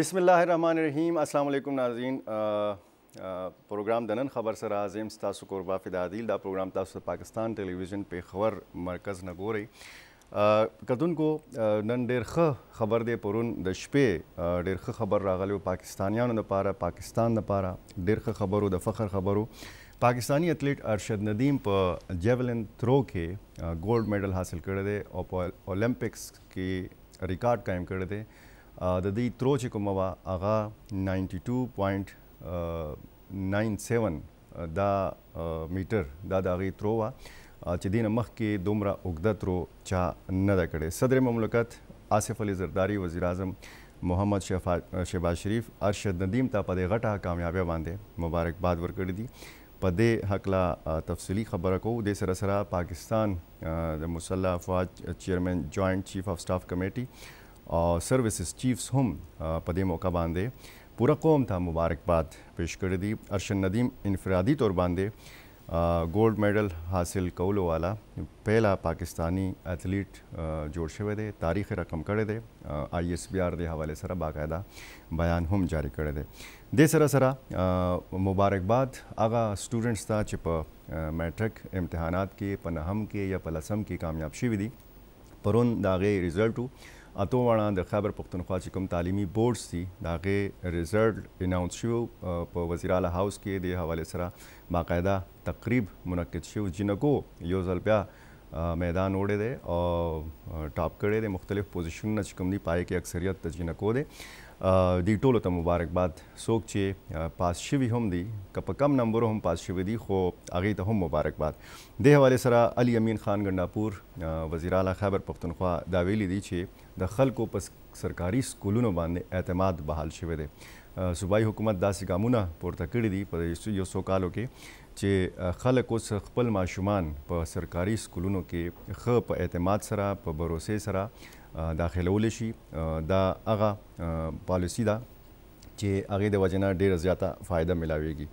بسم الله الرحمن الرحیم السلام علیکم ناظرین پروګرام د نن خبر سره اعظم تاسو قربا فدا عادل دا پروګرام تاسو پاکستان ټلویزیون په خبر مرکز نه ګوري کتونکو نن ډېر ښه خبر دی پرون د شپې ډېر ښه خبر راغلی پاکستانیانو لپاره پاکستان لپاره ډېر ښه خبرو د فخر خبرو پاکستانی اتلیټ ارشد ندیم په جیولن تھرو کې ګولډ میډل حاصل کړی دی او په اولمپکس کې ریکارډ قائم کړی دی د دې ترو چې کومه وا هغه 92.97 دا میټر دا د هغه ترو وا چې دین مخ کې دومره اوګده ترو چا نه دا کړي صدر مملکت آصف علي زرداری وزیر اعظم محمد شهباز شریف ارشد ندیم ته په دې غټه کامیابی باندې مبارکباد ورکړې دي په دې حق لا تفصيلي خبره کو د سره سره پاکستان د مسلح افواج چیئرمین جوائنٹ چیف اف سټاف کمیټي او سروسز چیفز هم په دې موقع باندې پوره قوم ته مبارکباد پېښ کړې دي ارشن ندیم انفرادي تور باندې ګولډ میډل حاصل کولو والا پہلا پاکستانی ایتھلیټ جوړ شوی دی تاریخ رقم کړی دی آی ایس بی آر د حواله سره باقاعده بیان هم جاری کړی دی د سره سره مبارکباد هغه سټوډنټس ته چې په میټرک امتحانات کې په نهم کې یا په لسم کې کامیاب شوي دي پرون د هغې رزلټ اته وړاندې د خیبر پښتونخوا چې کوم تعلیمي بورډ سي دا غي ریزلټ اناونس شو په وزیر اعلی هاوس کې د حواله سره باقاعده تقریب منعقد شو جنګو یو ځل بیا میدان وړی دی او ټاپ کړی دی مختلف پوزیشنونه چې کوم دي پای کې اکثریت د جنګو دی دی ټولو ته مبارکباد څوک چې پاس شوي هم دي که په کم نمبرو هم پاس شوي دي خو هغې ته هم مبارکباد دې حواله سره علي امین خان ګنډاپور وزیر اعلی خیبر پښتونخوا دا ویلي دي چې د خلکو په سرکاري سکولونو باندې اعتماد بحال شوی دی صوبایي حکومت داسې ګامونه پورته کړي دي په یو څو کالو کې چې خلک اوس خپل ماشومان په سرکاري سکولونو کې ښه په اعتماد سره په باور سره داخلول شي دا هغه پالیسی ده چې هغه د وجنه ډیره زیاته فائدہ ملاويږي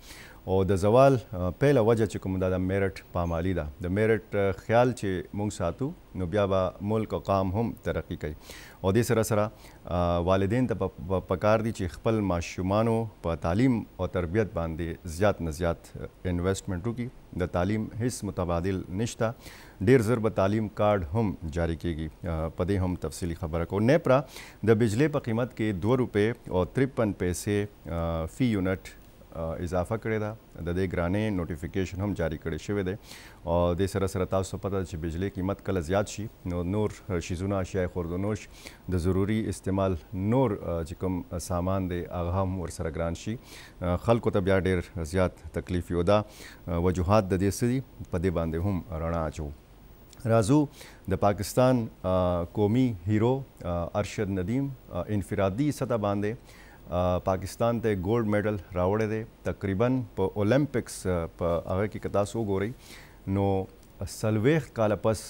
او د زوال پهله وجه چې کوم د میرټ پامالی ده د میرټ خیال چې مونږ ساتو نو بیا به ملک او قام هم ترقی کوي او د سره سره والدین ته پکار دي چې خپل ماشومانو په تعلیم او تربیت باندې زیات نه زیات انویسټمنټ وکړي د تعلیم هیڅ متبادل نشته ډیر زر به تعلیم کارت هم جاری کیږي په دې هم تفصیلی خبره کو نیپرا د بجلی په قیمت کې 2 روپے او 53 پیسې فی یونټ اضافه کړې ده د دې ګرانې نوټیفیکیشن هم جاری کړی شوی دی او د سره سره تاسو پته چې بجلی قیمت کله زیات شي نو نور شیزونه اشیاء خوردونوش د ضروری استعمال نور چې کوم سامان دی هغه هم ورسره ګران شي خلکو ته بیا ډیر زیات تکلیف یو ده وجوهات د دې سری په دې باندې هم رڼا اچو رازو د پاکستان قومي هیرو ارشد ندیم انفرادي سطح باندې پاکستان ته ګولډ میډل راوړی دی تقریبا په اولمپکس په هغه کې کتا سو ګوري نو سلويخ کال پس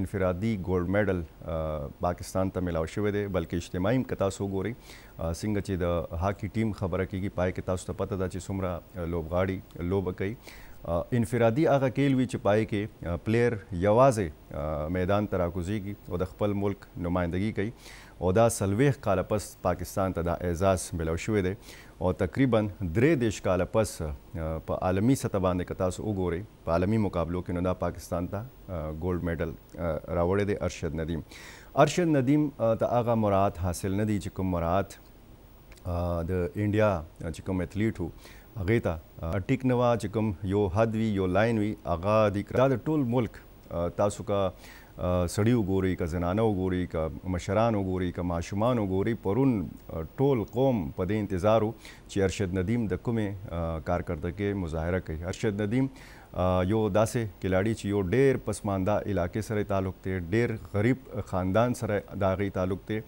انفرادي ګولډ میډل پاکستان ته ملاو شوې دی بلکې اجتماعي کتا سو ګوري څنګه چې د هاکی ټیم خبره کیږي پای کې تاسو ته پته ده چې سمره لوبغاړي لوب کوي انفرادي هغه کېلوي چې پای کې پلیئر یوازې میدان ته راکوزیږي او د خپل ملک نمائندګي کوي او دا سلويخ کال پس پاکستان ته دا اعزاز ملو شوې دی او تقریبا درې دیش کال پس په عالمی سطح باندې کتا سو وګوري په عالمی مقابلو کې نو دا پاکستان ته ګولډ میډل راوړی دی ارشد ندیم ارشد ندیم ته هغه مراد حاصل ندی چې کوم مراد د انډیا چې کوم ایتھلیټ وو هغه ته ټیک نوا چې کوم یو حد وی یو لاین وی هغه د ټول ملک تاسو کا سړی وګوري که زنانه وګوري که مشران وګوري که ماشومان وګوري پرون ټول قوم په دې انتظارو چې ارشد ندیم د کومې کارکردګۍ مظاهره کوي ارشد ندیم یو داسې کلاړي چې یو ډېر پسمانده علاقې سره تعلق دی ډېر غریب خاندان سره د هغې تعلق دی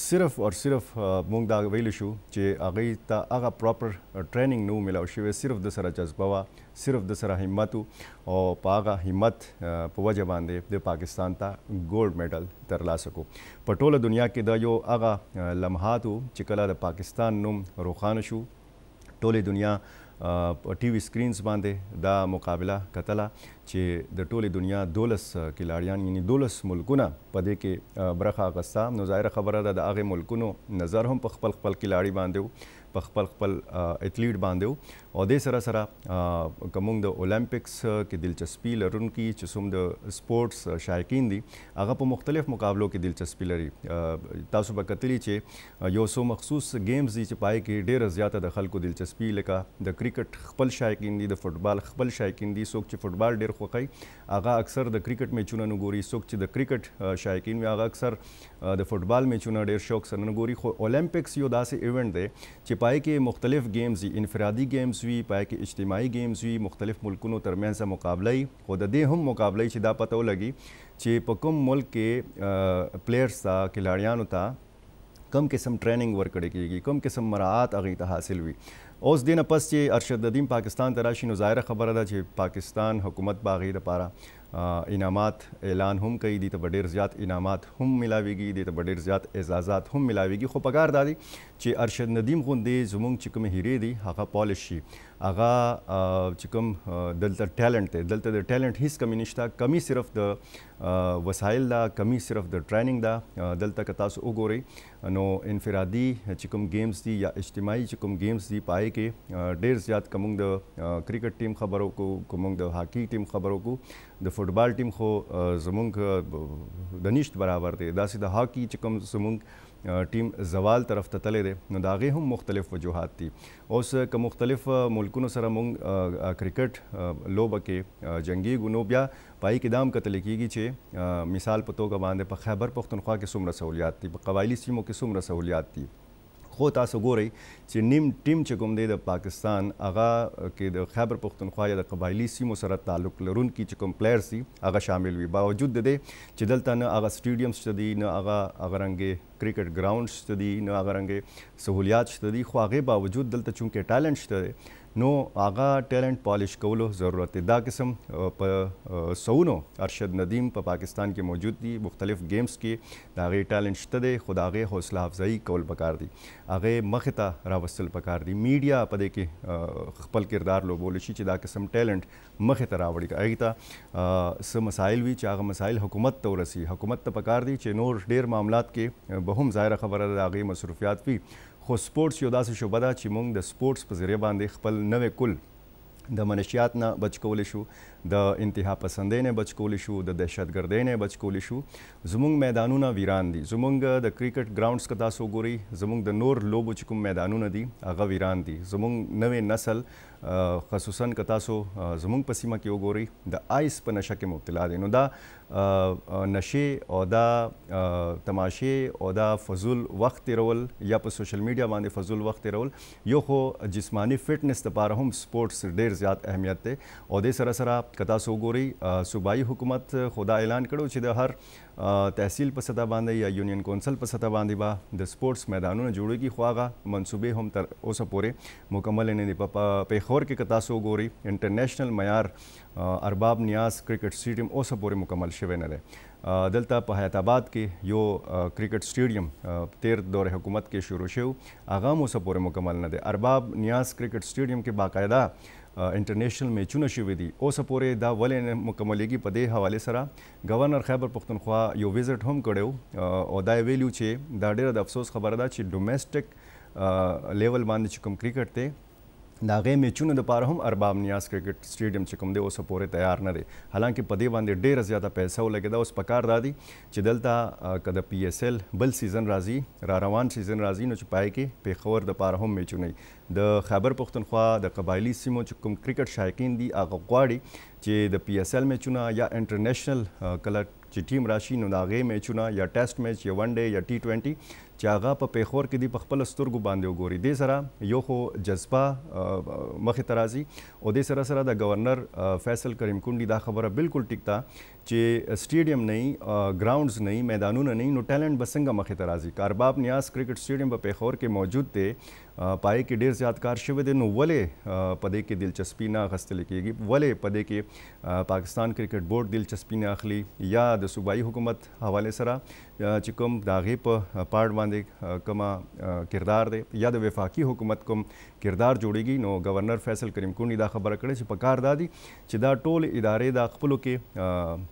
صرف او صرف مونږ دا ویل شو چې هغه ته هغه پراپر ټریننګ نو ملاو شوی صرف د سره جذبه وا صرف د سره همت او پاغه همت په وجه باندې د پاکستان ته ګولډ میډل ترلاسه کو په ټوله دنیا کې دا یو هغه لمحات چې کله د پاکستان نوم روښانه شو ټوله دنیا په ټي وي سکرینز باندې دا مقابله کتله چې د ټوله دنیا 12 کلاړیان یعنی 12 ملکونه په دې کې برخه اغستا نو ظاهر خبره ده د هغه ملکونو نظر هم په خپل خپل کلاړي باندې په خپل خپل اتلیټ باندې وو او د سره سره کومنګ د اولمپکس کې دلچسپي لرونکي چې سوم د سپورتس شایقین دي هغه په مختلف مقابلو کې دلچسپي لري تاسو به کتلی چې یو سو مخصوص گیمز دي چې پای کې ډیره زیاته د خلکو دلچسپي لکه د کرکټ خپل شایقین دي د فوتبال خپل شایقین دي څوک چې فوتبال ډیر خوښي هغه اکثر د کرکټ میچونه نګوري څوک چې د کرکټ شایقین وي هغه اکثر د فوتبال میچونه ډیر شوق سره نګوري خو اولمپکس یو داسې ایونت دی چې پای کې مختلف گیمز انفرادي گیمز وی پای کې اجتماعي گیمز وی مختلف ملکونو ترمنځ مقابله خو د دې هم مقابله چې دا پته ولګي چې په کوم ملک کې پلیئرز تا کلاړیانو تا کم قسم ټریننګ ورکړی کیږي کم قسم مراعات هغه ته حاصل وي اوس دینه پس چې ارشد الدین پاکستان ته راشي نو ظاهره خبره ده چې پاکستان حکومت باغې لپاره انعامات اعلان هم کوي دي ته ډېر زیات انعامات هم ملاويږي دي ته ډېر زیات اعزازات هم ملاويږي خو پکار دادي چې ارشد ندیم غوندې زمونږ چې کوم هیرې دي هغه پالیش شي هغه چې کوم دلته ټیلنټ دی دلته د ټیلنټ هیڅ کمی نشته کمی صرف د وسایل دا کمی صرف د ټریننګ دا دلته که تاسو وګورئ نو انفرادي چې کوم گیمز دي یا اجتماعي چې کوم گیمز دي پای کې ډېر زیات کومنګ د کرکټ ټیم خبرو کو کومنګ د هاکی ټیم خبرو کو د فوټبال ټیم خو زمونږ د نشت برابر دی داسې د هاکی چې کوم زمونږ ټیم زوال طرف ته تللی دی نو د هغې هم مختلف وجوهات دي اوس که مختلف ملکونو سره مونږ کرکټ لوبه کې جنګیږو نو بیا پای کې دام کتل کېږي چې مثال په توګه باندې په خیبر پښتونخوا کې څومره سہولیات دي په قبایلي سیمو کې څومره سہولیات دي خو تاسو ګورئ چې نیم ټیم چې کوم دی د پاکستان هغه کې د خیبر پښتونخوا یا د قبایلی سیمو سره تعلق لرونکي چې کوم پلیئر سي هغه شامل وي باوجود د دې چې دلته نه هغه سټیډیومز شته دي نه هغه هغه رنګې کرکټ ګراوندز شته دي نه هغه رنګې سہولیات شته دي خو هغه باوجود دلته چونکې ټالنت شته دی نو هغه ټیلنٹ پالیش کولو ضرورت دی دا قسم په سونو ارشد ندیم په پا پاکستان کې موجود دي مختلف گیمز کې دا غي ټیلنٹ شته دی خو دا غي حوصله افزایی کول پکار دي هغه مخ ته راوصل پکار دي میډیا په دې کې خپل کردار لوبول شي چې دا قسم ټیلنٹ مخ ته راوړي کوي ته سم مسائل وی چې هغه مسائل حکومت ته ورسي حکومت ته پکار دي چې نور ډیر معاملات کې به هم ظاهره خبره ده هغه مصرفیات وی خو سپورتس یو داسې شوبه ده چې موږ د سپورتس په ذریعه باندې خپل نوې کل د منشیات نه بچ کولی شو د انتها پسندې نه بچ کولی شو د دهشتګردۍ نه بچ کولی شو زموږ میدانونه ویران دي زموږ د کرکټ ګراوندز که تاسو وګورئ زموږ د نور لوبو چې کوم میدانونه دي هغه ویران دي زموږ نوې نسل Uh, خصوصا که تاسو uh, زمونږ په سیمه کې وګورئ د آیس په نشه کې مبتلا دي نو دا uh, نشې او دا تماشې او دا فضول وخت تیرول یا په سوشل میډیا باندې فضول وخت تیرول یو خو جسمانی فټنس لپاره هم سپورتس ډیر زیات اهمیت دی او د سره سره که تاسو وګورئ صوبایي حکومت خدا اعلان کړو چې د هر تحصیل په سطح باندې یا یونین کونسل په سطح باندې به د سپورتس میدانونه جوړېږي خو هغه منصوبې هم تر اوسه پورې مکمل نه دي په پیښور کې که تاسو وګورئ انټرنیشنل معیار ارباب نیاز کرکټ سټیډیم اوسه پورې مکمل شوی نه دی دلته په حیات آباد کې یو کرکټ سټیډیم تیر دور حکومت کې شروع شو هغه مو سپورې مکمل نه دی ارباب نیاز کرکټ سټیډیم کې باقاعده انټرنیشنل میچونه شوې دي اوس پورې دا ولې مکملېږي په دې حواله سره گورنر خیبر پختونخوا یو وزټ هم کړو او دا ویلیو چې دا ډېر د افسوس خبره ده چې ډومېسټک لیول باندې چې کوم کرکټ ته دا غې میچونو د پاره هم ارباب نیاز کرکټ سټیډیم چې کوم دی اوس پورې تیار نه دی حالانکه په دې باندې ډیره زیاته پیسې ولګیدا اوس پکار دادی چې دلته کده پی اس ال بل سیزن راځي را روان سیزن راځي نو چې پای کې پیښور د پاره هم میچونه د خیبر پښتونخوا د قبایلی سیمو چې کوم کرکټ شایقین دي هغه غواړي چې د پی اس ال میچونه یا انټرنیشنل کلر چې ټیم راشي نو دا غي میچونه یا ټیسټ میچ یا ون ډے یا ټي 20 چې هغه په پیښور کې دی په خپل سترګو باندې وګوري د سره یو خو جذبه مخې ترازی او د سره سره د گورنر فیصل کریم کونډي دا خبره بالکل ټیک تا چې سټیډیم نه ګراوندز نه میدانونه نه نو ټیلنٹ بسنګ مخې ترازی کارباب نیاز کرکټ سټیډیم په پیښور کې موجود دی پای کې ډیر زیات کار شوی دی نو ولې پدې کې دلچسپي نه اخستل کیږي ولې پدې کې پاکستان کرکټ بورډ دلچسپي نه اخلي یا د صوبایي حکومت حواله سره چې کوم داغې په پاړ باندې کومه کردار دی یا د وفاقي حکومت کوم کردار جوړیږي نو گورنر فیصل کریم کونی دا خبره کړې چې په کار دادي چې دا ټول ادارې د خپلو کې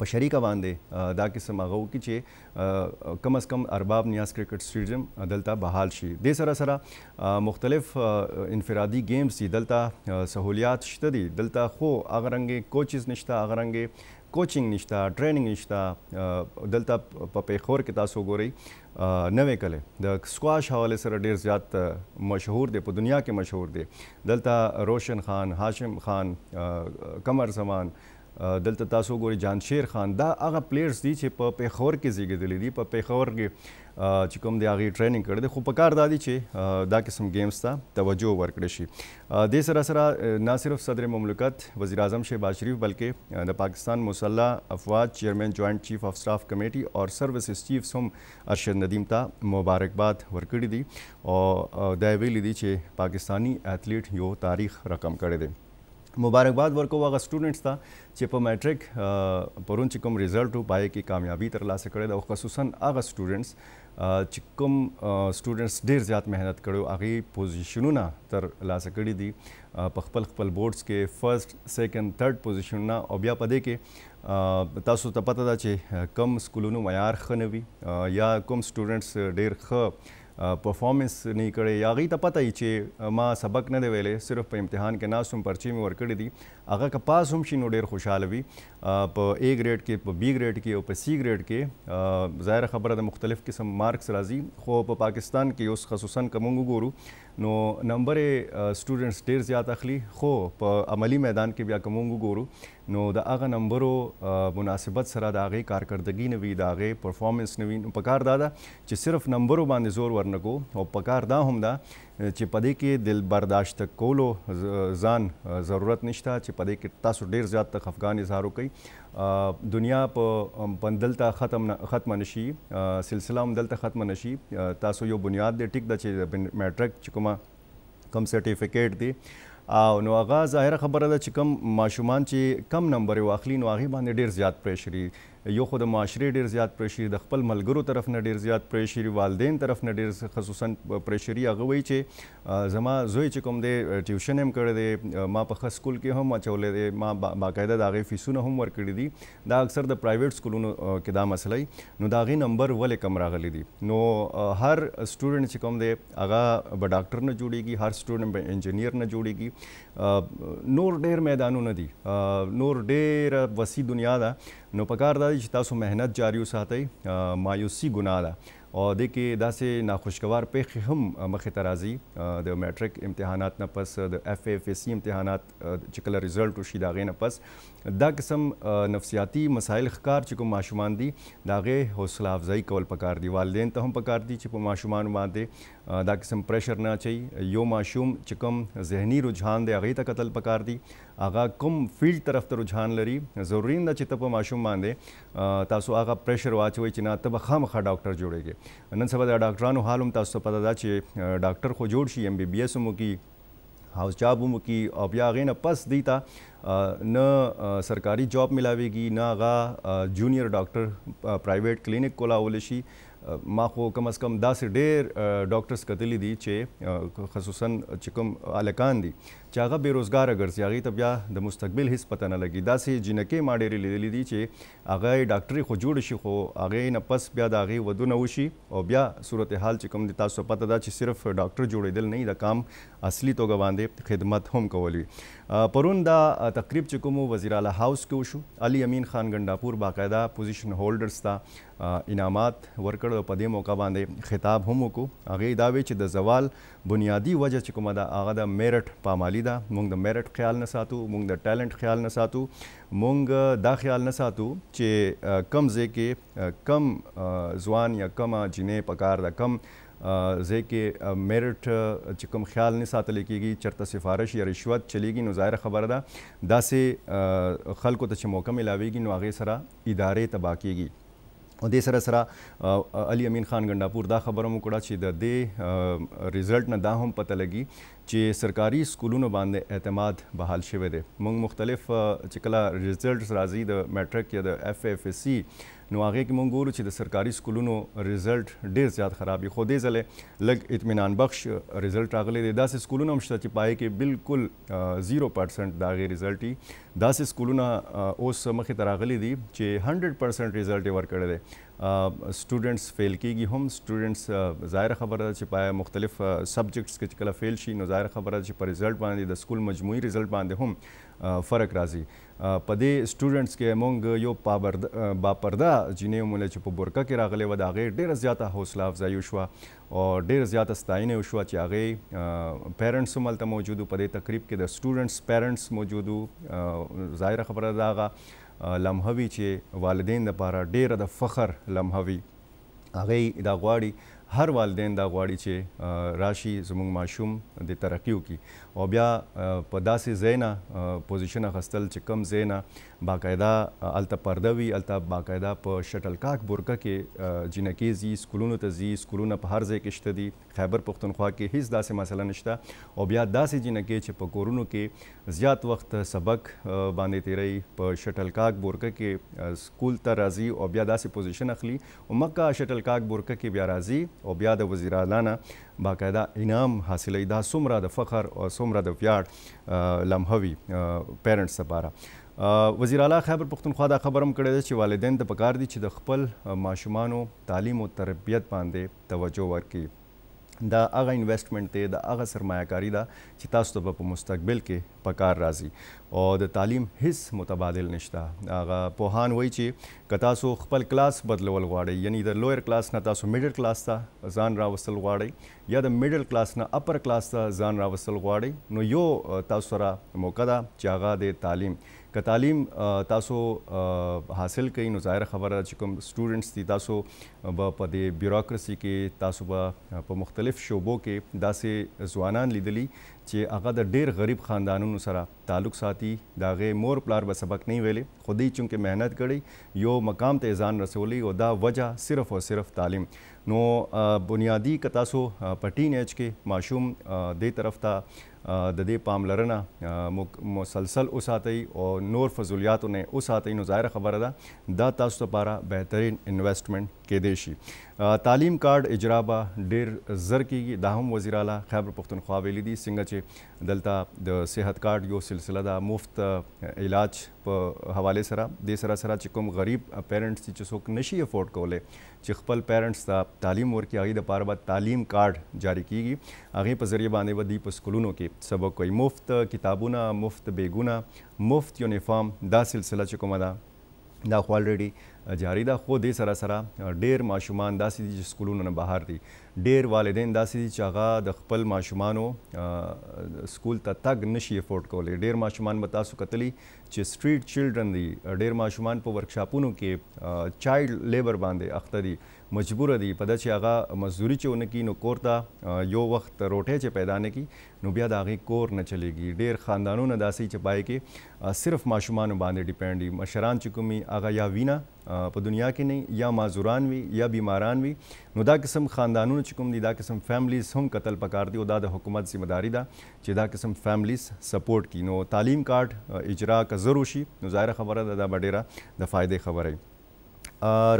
په شریکه باندې دا قسم هغه وکړي چې کم از کم ارباب نیاز کرکټ سټیډیم دلته بحال شي د سره سره مختلف انفرادي گیمز دي دلته سہولیات شته دي دلته خو هغه رنګ کوچز نشته هغه رنګ کوچینګ نشته ټریننګ نشته دلته په پیښور کې تاسو ګورئ نوې کله د سکواش حواله سره ډیر زیات مشهور دی په دنیا کې مشهور دی دلته روشن خان هاشم خان قمر زمان دلته تاسو ګوري جانشیر خان دا هغه پلیئرز دي چې په پیښور کې زیږیدلي دي په پیښور کې چې کوم دی هغه ټریننګ کړی خو په کار دادی چې دا قسم گیمز ته توجه ورکړي شي د سره سره نه صرف صدر مملکت وزیر اعظم شهباز شریف بلکې د پاکستان مسلح افواج چیئرمین جوائنٹ چیف اف سٹاف کمیټي اور سروسز چیفز هم ارشد ندیم ته مبارکباد ورکړي دي او دا ویلي دي چې پاکستانی ایتلیټ یو تاریخ رقم کړی دی مبارکباد ورکوم هغه سټوډنټس ته چې په میټریک پرون چې کوم ریزلټ وو پای کې کامیابی ترلاسه کړې ده او خصوصا هغه سټوډنټس چې کوم سټوډنټس ډیر زیات مهنت کړو هغه پوزیشنونه تر لاسه کړی دي په خپل خپل بورډز کې فرست سیکنډ تھرد پوزیشنونه او بیا پدې کې تاسو ته پته ده چې کم سکولونو معیار خنوي یا کوم سټوډنټس ډیر ښه پرفارمنس نه کړي یا غي ته پته یي چې ما سبق نه دی ویلې صرف په امتحان کې ناسوم پرچی مې ورکړې دي هغه که پاس هم شي نو ډېر خوشاله وي په A گریډ کې په B گریډ کې او په C گریډ کې ظاهر خبره د مختلف قسم مارکس راځي خو په پاکستان کې اوس خصوصا کومو ګورو نو نمبر سټوډنټس ډیر زیات اخلي خو په عملی میدان کې بیا کومو ګورو نو د هغه نمبرو مناسبت سره د هغه کارکردګي نوي د هغه پرفارمنس نوي په کار دادا چې صرف نمبرو باندې زور ورنکو او په کار دا هم دا چې پدې کې دل برداشت کولو ځان ضرورت نشته چې پدې کې تاسو ډیر زیات خفقان اظهار وکړي دنیا په پندلته ختم ختم نشي سلسله هم دلته ختم نشي تاسو یو بنیاد دی ټیک د چې میټرک چې کومه کم سرټیفیکیټ دی او نو هغه ظاهره خبره ده چې کم ماشومان چې کم نمبر واخلي نو هغه باندې ډیر زیات پریشری یو خو د معاشري ډیر زیات پرشیر د خپل ملګرو طرف نه ډیر زیات پرشیر والدین طرف نه ډیر خصوصا پرشیر هغه وی چې زما زوی چې کوم دی ټیوشن هم کړی دی ما په خاص سکول کې هم اچولې دی ما باقاعده د هغه فیسونه هم ورکړي دي دا اکثر د پرایویټ سکولونو کې دا مسله نو دا غي نمبر ولې کم راغلی دی نو هر سټوډنټ چې کوم دی هغه به ډاکټر نه جوړیږي هر سټوډنټ به انجینیر نه جوړیږي نور ډیر میدانونه دي نور ډیر وسیع دنیا ده نو پکار دا چې تاسو مهنت جاری وساتئ مایوسی ګناه ده او د کې داسې ناخوشګوار پیښې هم مخې ته راځي د میټرک امتحانات نه پس د اف اف سی امتحانات چې کله رزلټ وشي دا غې نه پس دا قسم نفسیاتی مسایل ښکار چې کوم ماشومان دي دا غې حوصله افزایی کول پکار دي والدین ته هم پکار دي چې په ماشومان باندې دا قسم پریشر نه چي یو ماشوم چې کوم ذهني رجحان دی هغه ته قتل پکار دی هغه کوم فیلډ طرف ته رجحان لري ضروری نه چې ته په ماشوم باندې تاسو هغه پریشر واچوي چې نه ته به خامخا ډاکټر جوړیږي نن سبا د ډاکټرانو حال هم تاسو پته ده چې ډاکټر خو جوړ شي ام بی بی ایس مو کې هاوس جاب مو کې او بیا غینه پس دی تا نه سرکاري جاب ملاويږي نه غا جونیئر ډاکټر پرایویټ کلینک کولا ول شي ما خو کم از کم داسې ډېر ډاکټرز کتلی دي چې خصوصا چې کوم الکان دي چې هغه بیروزګار ګرځي هغه ته بیا د مستقبل هیڅ پته نه لګي دا سي جنکې ما ډېرې لیدلې دي چې هغه ډاکټري خو جوړ شي خو هغه نه پس بیا د هغه ودونه وشي او بیا صورتحال چې کوم د تاسو پته ده چې صرف ډاکټر جوړېدل نه د کام اصلي توګه باندې خدمت هم کولی پرون دا تقریب چې کوم وزیر اعلی هاوس کې وشو علي امین خان ګنداپور باقاعده پوزیشن هولډرز ته انعامات ورکړ او په دې موقع باندې خطاب هم وکړو هغه دا وی چې د زوال بنیادی وجه چې کومه دا هغه د میرټ پامالي مسلې ده مونږ د میرټ خیال نه ساتو مونږ د ټیلنٹ خیال نه ساتو مونږ دا خیال نه ساتو چې کم ځای کې کم ځوان یا کم جنې پکار ده کم زه کې میرټ چې کوم خیال نه ساتل کېږي چرته سفارش یا رشوت چلیږي نو ظاهر خبره ده داسې خلکو ته چې موقع ملاويږي نو هغه سره ادارې تبا کېږي او دې سره سره علي امین خان ګنداپور دا خبره مو کړه چې د دې رزلټ نه دا هم پته لګي چې سرکاري سکولونو باندې اعتماد بحال شوی دی موږ مختلف چې کله ریزلټس راځي د میټرک یا د اف اف سی نو هغه کې مونږ ګورو چې د سرکاري سکولونو رزلټ ډېر زیات خراب دی خو دې ځلې لږ اطمینان بخش رزلټ راغلی دی داسې سکولونه هم شته چې پای کې بالکل 0% دا غي رزلټ دي داسې سکولونه اوس مخې ته راغلي دي چې 100% رزلټ یې ورکړی دی سټوډنټس فیل کیږي هم سټوډنټس ظاهر خبره چې پای مختلف سبجیکټس کې کله فیل شي نو ظاهر خبره چې په ریزلټ باندې د سکول مجموعي ریزلټ باندې هم فرق راځي په دې سټوډنټس کې مونږ یو پابرد با پرده جنې مول چې په بورکا کې راغلي و دا غیر ډیره زیاته حوصله افزایي شو او ډیره زیاته ستاینه شو چې هغه پیرنټس ملته موجودو په دې تقریب کې د سټوډنټس پیرنټس موجودو ظاهر خبره دا غا لمحه وي چې والدین لپاره ډیره د فخر لمحه وي هغه دا غواړي هر والدین دا غواړي چې راشي زموږ ماشوم د ترقیو کې او بیا په داسې زینا پوزیشن اخستل چې کم زینا باقاعده الته پرده وی الته باقاعده په شټل کاک برکه کې جنکی زی سکولونو ته زی سکولونه په هر ځای کې شته دي خیبر پښتونخوا کې هیڅ داسې مسله نشته او بیا داسې جنکی چې په کورونو کې زیات وخت سبق باندې تیری په شټل کاک برکه کې سکول ته راځي او بیا داسې پوزیشن اخلي او مکه شټل کاک برکه کې بیا راځي او بیا د وزیر اعلی نه باقاعده انعام حاصلې دا سمره د فخر او څومره د ویاړ لمحه وي پیرنټس لپاره وزیر اعلی خیبر پښتونخوا دا خبر هم کړی دی چې والدین ته پکار دي چې د خپل ماشومانو تعلیم او تربیت باندې توجه ورکړي دا هغه انویسټمنټ ته دا هغه سرمایه‌کاری دا چې تاسو ته په مستقبل کې پکار راځي او د تعلیم هیڅ متبادل نشته هغه پوهان وایي چې کتا سو خپل کلاس بدلول غواړي یعنی د لوئر کلاس نه تاسو میډل کلاس ته ځان راوستل غواړي یا د میډل کلاس نه اپر کلاس ته ځان راوستل غواړي نو یو تاسو را موقع ده چې هغه د تعلیم که تعلیم تاسو حاصل کړئ نو ظاهر خبره چې کوم سټوډنټس دي تاسو به په دې بیوروکراسي کې تاسو به په مختلف شوبو کې داسې ځوانان لیدلی چې هغه د ډیر غریب خاندانونو سره تعلق ساتي داغه مور پلار به سبق نه ویلې خودی چونکه مهنت کړي یو مقام ته ځان رسولي او دا وجہ صرف او صرف تعلیم نو بنیادی کتاسو په ټین ایج کې ماشوم دې طرف ته د دې پاملرنه مسلسل اوساتئ او نور فضولیات نه اوساتئ نو ظاهر خبره ده دا تاسو لپاره بهترین انویسټمنٹ کې دی شي تعلیم کارت اجرا به ډیر زر کیږي دا هم وزیر اعلی خیبر پختونخوا ویلي دي څنګه چې دلته د صحت کارت یو سلسله ده مفت علاج په حواله سره د سره سره چې کوم غریب پیرنټس چې څوک نشي افورد کوله چې خپل پیرنټس ته تعلیم ورکړي هغه د پاره به تعلیم کارت جاری کیږي هغه په ذریعہ باندې ودی په سکولونو کې سبق وایي مفت کتابونه مفت بیگونه مفت یونیفارم دا سلسله چې کومه ده دا خو الریډي جاری ده خو دې سره سره ډیر ماشومان داسې دي چې سکولونو نه بهر دي ډیر والدین داسې دي چې هغه د خپل ماشومانو سکول ته تګ نشي افورد کولی ډیر ماشومان به تاسو کتلی چې سټریټ چلډرن دي ډیر ماشومان په ورکشاپونو کې چایلډ لیبر باندې اخته دي مجبور دي په دغه هغه مزدوري چې ونکې نو کور ته یو وخت روټه چې پیدا نه کی نو بیا دا غي کور نه چلےږي ډیر خاندانونو داسې چې پای کې صرف ماشومان باندې ډیپند دي مشران چې کومي هغه یا وینا په دنیا کې نه یا مازوران وي یا بیماران وي نو دا قسم خاندانونو چې کوم دي دا قسم فیملیز هم قتل پکار دي او دا د حکومت ځمداري ده چې دا قسم فیملیز سپورټ کی نو تعلیم کارت اجرا کا ضرور شي نو ظاهر خبره ده دا ډیره د فائدې خبره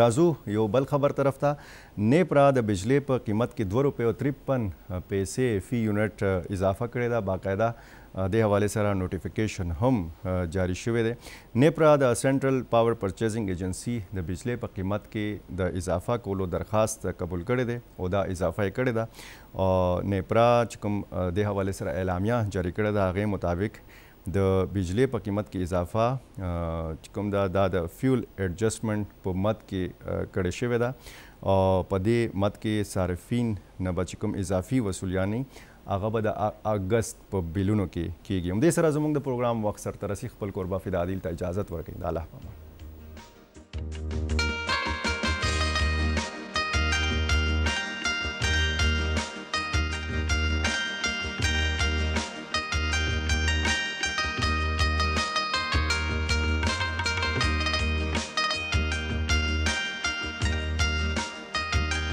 راځو یو بل خبر طرف ته نیپرا د بجلی په قیمت کې 2 روپے او 53 پیسې فی یونټ اضافه کړې ده باقاعده د حواله سره نوټیفیکیشن هم جاری شوې ده نیپرا د سنټرل پاور پرچیزینګ ایجنسی د بجلی په قیمت کې د اضافه کولو درخواست قبول کړې ده او دا اضافه کړې ده او نیپرا چې کوم د حواله سره اعلامیه جاری کړې ده هغه مطابق د بجلی په قیمت کې اضافه کوم دا د فیول ایڈجسٹمنٹ په مد کې کړې شوې ده او په دې مد کې صارفین نه بچ کوم اضافي وصول یعنی هغه به د اگست په بیلونو کې کیږي هم دې سره زموږ د پروګرام وخت سره ترسي خپل کوربه فدادیل ته اجازه ورکړي د الله پامان